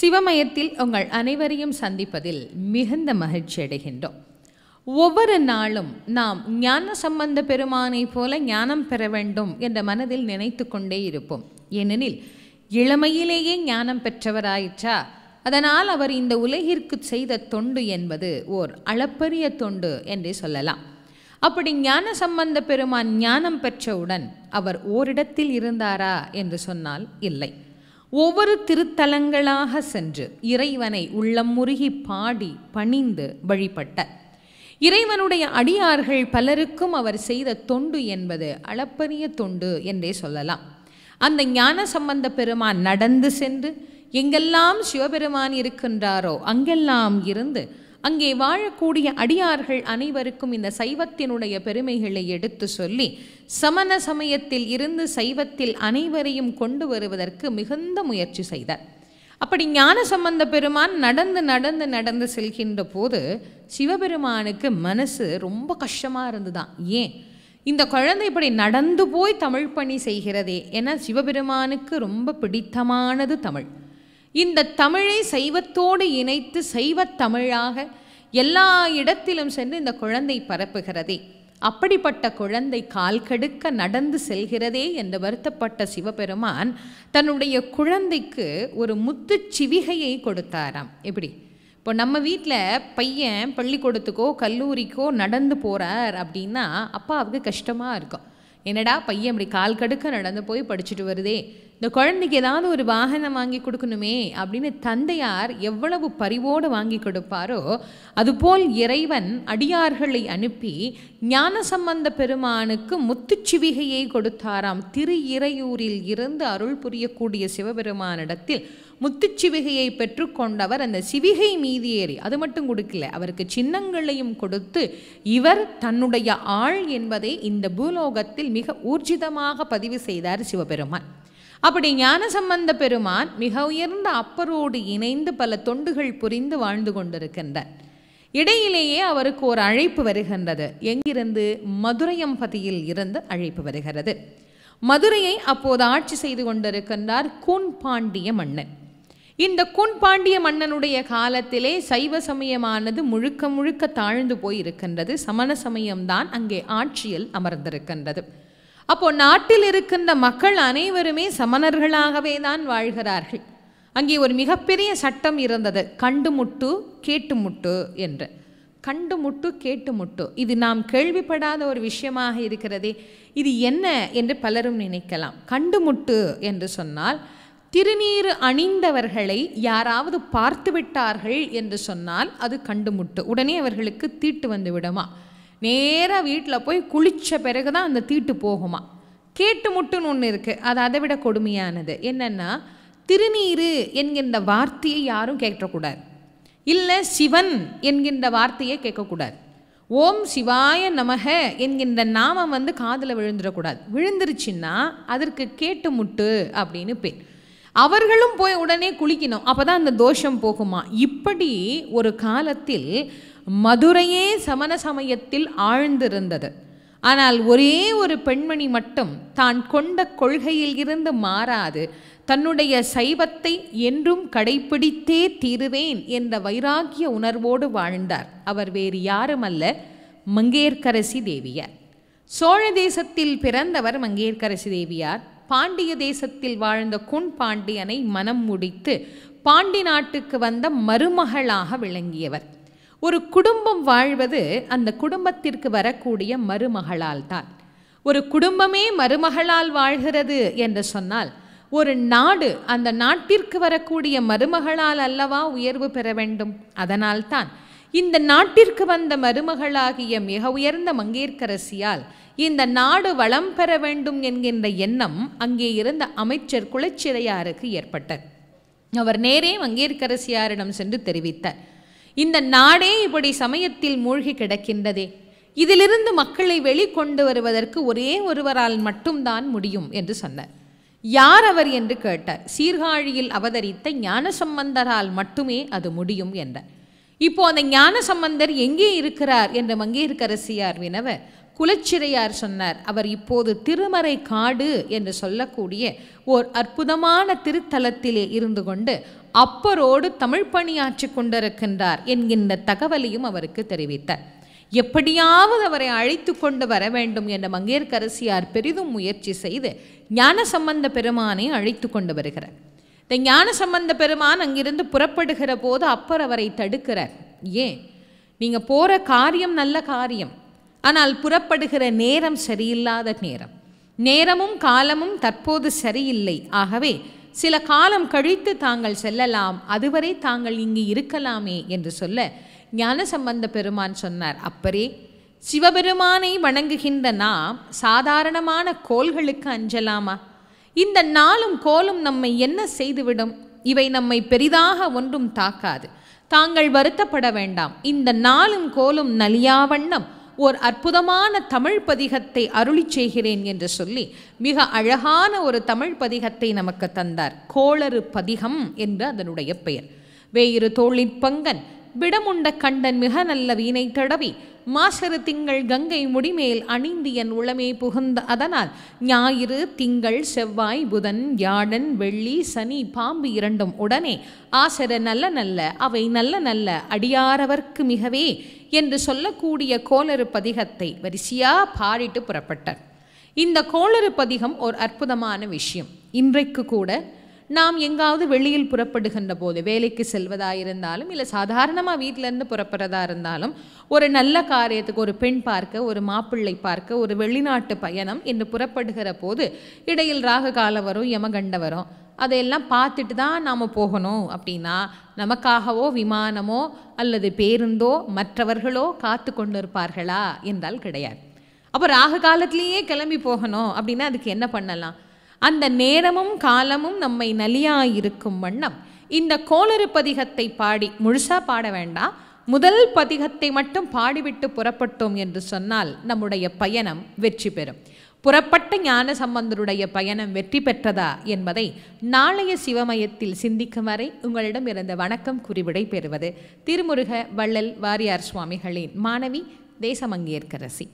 சிவமயத்தில் உங்கள் அனைவரையும் சந்திப்பதில் மிகுந்த மகிழ்ச்சி அடைகின்றோம் ஒவ்வொரு நாளும் நாம் ஞான சம்பந்த பெருமானைப் போல ஞானம் பெற வேண்டும் என்ற மனதில் நினைத்து கொண்டே இருப்போம் ஏனெனில் இளமையிலேயே ஞானம் பெற்றவராயிற்றா அதனால் அவர் இந்த உலகிற்கு செய்த தொண்டு என்பது ஓர் அளப்பரிய தொண்டு என்றே சொல்லலாம் அப்படி ஞான சம்பந்த பெருமான் ஞானம் பெற்றவுடன் அவர் ஓரிடத்தில் இருந்தாரா என்று சொன்னால் இல்லை ஒவ்வொரு திருத்தலங்களாக சென்று இறைவனை உள்ளம் முருகி பாடி பணிந்து வழிபட்ட இறைவனுடைய அடியார்கள் பலருக்கும் அவர் செய்த தொண்டு என்பது அளப்பரிய தொண்டு என்றே சொல்லலாம் அந்த ஞான சம்பந்த பெருமான் நடந்து சென்று எங்கெல்லாம் சிவபெருமான் இருக்கின்றாரோ அங்கெல்லாம் இருந்து அங்கே வாழக்கூடிய அடியார்கள் அனைவருக்கும் இந்த சைவத்தினுடைய பெருமைகளை எடுத்து சொல்லி சமண சமயத்தில் இருந்து சைவத்தில் அனைவரையும் கொண்டு வருவதற்கு மிகுந்த முயற்சி செய்தார் அப்படி ஞான சம்பந்த பெருமான் நடந்து நடந்து நடந்து செல்கின்ற போது சிவபெருமானுக்கு மனசு ரொம்ப கஷ்டமாக இருந்துதான் ஏன் இந்த குழந்தை இப்படி நடந்து போய் தமிழ் பணி செய்கிறதே ஏன்னா சிவபெருமானுக்கு ரொம்ப பிடித்தமானது தமிழ் இந்த தமிழை சைவத்தோடு இணைத்து சைவத் தமிழாக எல்லா இடத்திலும் சென்று இந்த குழந்தை பரப்புகிறதே அப்படிப்பட்ட குழந்தை கால் கடுக்க நடந்து செல்கிறதே என்று வருத்தப்பட்ட சிவபெருமான் தன்னுடைய குழந்தைக்கு ஒரு முத்து சிவிகையை கொடுத்தாராம் எப்படி இப்போ நம்ம வீட்டில் பையன் பள்ளிக்கூடத்துக்கோ கல்லூரிக்கோ நடந்து போகிறார் அப்படின்னா அப்பாவுக்கு கஷ்டமாக இருக்கும் என்னடா பையன் இப்படி கால் கடுக்க நடந்து போய் படிச்சுட்டு வருதே இந்த குழந்தைக்கு ஏதாவது ஒரு வாகனம் வாங்கி கொடுக்கணுமே அப்படின்னு தந்தையார் எவ்வளவு பரிவோடு வாங்கி கொடுப்பாரோ அதுபோல் இறைவன் அடியார்களை அனுப்பி ஞான சம்பந்த பெருமானுக்கு முத்துச்சிவிகையை கொடுத்தாராம் திரு இறையூரில் இருந்து அருள் புரியக்கூடிய சிவபெருமானிடத்தில் முத்துச்சிவிகையை பெற்றுக்கொண்டவர் அந்த சிவிகை மீதி ஏறி அது மட்டும் கொடுக்கல அவருக்கு சின்னங்களையும் கொடுத்து இவர் தன்னுடைய ஆள் என்பதை இந்த பூலோகத்தில் மிக ஊர்ஜிதமாக பதிவு செய்தார் சிவபெருமான் அப்படி ஞான சம்பந்த பெருமான் மிக உயர்ந்த அப்பரோடு இணைந்து பல தொண்டுகள் புரிந்து வாழ்ந்து கொண்டிருக்கின்றார் இடையிலேயே அவருக்கு ஒரு அழைப்பு வருகின்றது எங்கிருந்து மதுரையம்பதியில் இருந்து அழைப்பு வருகிறது மதுரையை அப்போது ஆட்சி செய்து கொண்டிருக்கின்றார் பாண்டிய மன்னன் இந்த பாண்டிய மன்னனுடைய காலத்திலே சைவ சமயமானது முழுக்க முழுக்க தாழ்ந்து போயிருக்கின்றது சமண சமயம்தான் அங்கே ஆட்சியில் அமர்ந்திருக்கின்றது அப்போ நாட்டில் இருக்கின்ற மக்கள் அனைவருமே சமணர்களாகவே தான் வாழ்கிறார்கள் அங்கே ஒரு மிகப்பெரிய சட்டம் இருந்தது கண்டு முட்டு கேட்டு முட்டு என்று கண்டு முட்டு கேட்டு முட்டு இது நாம் கேள்விப்படாத ஒரு விஷயமாக இருக்கிறதே இது என்ன என்று பலரும் நினைக்கலாம் கண்டு முட்டு என்று சொன்னால் திருநீர் அணிந்தவர்களை யாராவது பார்த்து விட்டார்கள் என்று சொன்னால் அது கண்டுமுட்டு உடனே அவர்களுக்கு தீட்டு வந்து விடுமா நேராக வீட்டில் போய் குளித்த பிறகு தான் அந்த தீட்டு போகுமா கேட்டு முட்டுன்னு ஒன்று இருக்குது அது அதை விட கொடுமையானது என்னென்னா திருநீர் என்கின்ற வார்த்தையை யாரும் கேட்கக்கூடாது இல்லை சிவன் என்கின்ற வார்த்தையை கேட்கக்கூடாது ஓம் சிவாய நமக என்கின்ற நாமம் வந்து காதில் விழுந்துடக்கூடாது விழுந்துருச்சுன்னா அதற்கு கேட்டு முட்டு அப்படின்னு பேர் அவர்களும் போய் உடனே குளிக்கணும் அப்போ தான் அந்த தோஷம் போகுமா இப்படி ஒரு காலத்தில் மதுரையே சமண சமயத்தில் ஆழ்ந்திருந்தது ஆனால் ஒரே ஒரு பெண்மணி மட்டும் தான் கொண்ட கொள்கையில் இருந்து மாறாது தன்னுடைய சைவத்தை என்றும் கடைபிடித்தே தீருவேன் என்ற வைராகிய உணர்வோடு வாழ்ந்தார் அவர் வேறு யாருமல்ல மங்கேற்கரசி தேவியார் சோழ தேசத்தில் பிறந்தவர் மங்கேற்கரசி தேவியார் பாண்டிய தேசத்தில் வாழ்ந்த குன் பாண்டியனை மனம் முடித்து பாண்டி நாட்டுக்கு வந்த மருமகளாக விளங்கியவர் ஒரு குடும்பம் வாழ்வது அந்த குடும்பத்திற்கு வரக்கூடிய மருமகளால் தான் ஒரு குடும்பமே மருமகளால் வாழ்கிறது என்று சொன்னால் ஒரு நாடு அந்த நாட்டிற்கு வரக்கூடிய மருமகளால் அல்லவா உயர்வு பெற வேண்டும் அதனால்தான் இந்த நாட்டிற்கு வந்த மருமகளாகிய மிக உயர்ந்த மங்கேற்கரசியால் இந்த நாடு வளம் பெற வேண்டும் என்கின்ற எண்ணம் அங்கே இருந்த அமைச்சர் குலச்சிறையாருக்கு ஏற்பட்டது அவர் நேரே மங்கேற்கரசியாரிடம் சென்று தெரிவித்தார் இந்த நாடே இப்படி சமயத்தில் மூழ்கி கிடக்கின்றதே இதிலிருந்து மக்களை வெளிக்கொண்டு வருவதற்கு ஒரே ஒருவரால் மட்டும்தான் முடியும் என்று சொன்னார் யார் அவர் என்று கேட்டார் சீர்காழியில் அவதரித்த ஞானசம்பந்தரால் மட்டுமே அது முடியும் என்றார் இப்போ அந்த ஞான சம்பந்தர் எங்கே இருக்கிறார் என்ற மங்கையர்கரசியார் வினவ குலச்சிறையார் சொன்னார் அவர் இப்போது திருமறை காடு என்று சொல்லக்கூடிய ஓர் அற்புதமான திருத்தலத்திலே இருந்து கொண்டு அப்பரோடு தமிழ் பணியாற்றி கொண்டிருக்கின்றார் என்கின்ற தகவலையும் அவருக்கு தெரிவித்தார் எப்படியாவது அவரை அழைத்து கொண்டு வர வேண்டும் என்ற மங்கையர்கரசியார் பெரிதும் முயற்சி செய்து ஞான சம்பந்த பெருமானை அழைத்து கொண்டு வருகிறார் இந்த ஞான சம்பந்த பெருமான் அங்கிருந்து புறப்படுகிற போது அப்பர் அவரை தடுக்கிறார் ஏன் நீங்கள் போகிற காரியம் நல்ல காரியம் ஆனால் புறப்படுகிற நேரம் சரியில்லாத நேரம் நேரமும் காலமும் தற்போது சரியில்லை ஆகவே சில காலம் கழித்து தாங்கள் செல்லலாம் அதுவரை தாங்கள் இங்கு இருக்கலாமே என்று சொல்ல ஞானசம்பந்த பெருமான் சொன்னார் அப்பரே சிவபெருமானை வணங்குகின்ற நாம் சாதாரணமான கோள்களுக்கு அஞ்சலாமா இந்த நாளும் கோலும் நம்மை என்ன செய்துவிடும் இவை நம்மை பெரிதாக ஒன்றும் தாக்காது தாங்கள் வருத்தப்பட வேண்டாம் இந்த நாளும் கோலும் நலியாவண்ணம் ஓர் அற்புதமான தமிழ் பதிகத்தை அருளி செய்கிறேன் என்று சொல்லி மிக அழகான ஒரு தமிழ் பதிகத்தை நமக்கு தந்தார் கோளறு பதிகம் என்று அதனுடைய பெயர் வேயிறு பங்கன் விடமுண்ட கண்டன் மிக நல்ல வீணை தடவி மாசரு திங்கள் கங்கை முடிமேல் அணிந்து என் உளமே புகுந்த அதனால் ஞாயிறு திங்கள் செவ்வாய் புதன் யாழன் வெள்ளி சனி பாம்பு இரண்டும் உடனே ஆசர நல்ல நல்ல அவை நல்ல நல்ல அடியாரவர்க்கு மிகவே என்று சொல்லக்கூடிய கோளறு பதிகத்தை வரிசையாக பாடிட்டு புறப்பட்டார் இந்த கோளறு பதிகம் ஒரு அற்புதமான விஷயம் இன்றைக்கு கூட நாம் எங்காவது வெளியில் புறப்படுகின்ற போது வேலைக்கு செல்வதாக இருந்தாலும் இல்லை சாதாரணமாக வீட்டிலேருந்து புறப்படுறதா இருந்தாலும் ஒரு நல்ல காரியத்துக்கு ஒரு பெண் பார்க்க ஒரு மாப்பிள்ளை பார்க்க ஒரு வெளிநாட்டு பயணம் என்று புறப்படுகிற போது இடையில் ராகு வரும் யமகண்ட வரும் அதையெல்லாம் பார்த்துட்டு தான் நாம் போகணும் அப்படின்னா நமக்காகவோ விமானமோ அல்லது பேருந்தோ மற்றவர்களோ காத்து கொண்டிருப்பார்களா என்றால் கிடையாது அப்போ ராகு காலத்திலேயே கிளம்பி போகணும் அப்படின்னா அதுக்கு என்ன பண்ணலாம் அந்த நேரமும் காலமும் நம்மை நலியாயிருக்கும் வண்ணம் இந்த கோளறு பதிகத்தை பாடி முழுசாக பாட வேண்டாம் முதல் பதிகத்தை மட்டும் பாடிவிட்டு புறப்பட்டோம் என்று சொன்னால் நம்முடைய பயணம் வெற்றி பெறும் புறப்பட்ட ஞான சம்பந்தருடைய பயணம் வெற்றி பெற்றதா என்பதை நாளைய சிவமயத்தில் சிந்திக்கும் வரை உங்களிடம் இருந்த வணக்கம் குறிவிடை பெறுவது திருமுருக வள்ளல் வாரியார் சுவாமிகளின் மாணவி தேசமங்கேற்கரசி